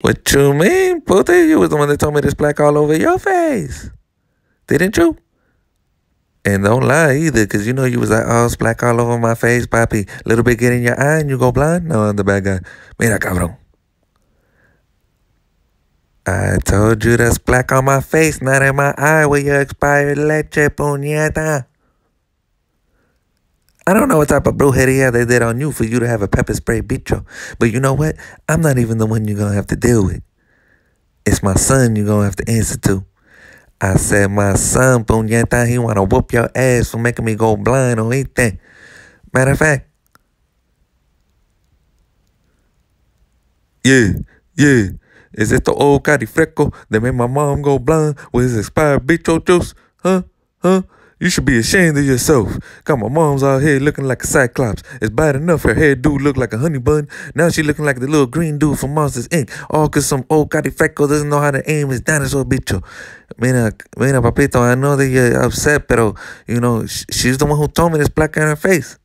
What you mean, pussy? You was the one that told me there's black all over your face. Didn't you? And don't lie either, because you know you was like, oh, it's black all over my face, Papi." Little bit get in your eye and you go blind? No, I'm the bad guy. Mira, cabrón. I told you that's black on my face, not in my eye with your expired leche, puñeta. I don't know what type of brujeria they did on you for you to have a pepper spray bicho. But you know what? I'm not even the one you're going to have to deal with. It's my son you're going to have to answer to. I said, my son, puñeta, he want to whoop your ass for making me go blind or anything. Matter of fact, yeah, yeah. Is this the old Cati that made my mom go blind with his expired bicho juice? Huh? Huh? You should be ashamed of yourself. Got my mom's out here looking like a cyclops. It's bad enough her hair do look like a honey bun. Now she looking like the little green dude from Monsters Inc. All cause some old cattifeco doesn't know how to aim his dinosaur bicho. Mira, uh, mira, uh, papito, I know that you're upset, pero, you know, she's the one who told me this black in her face.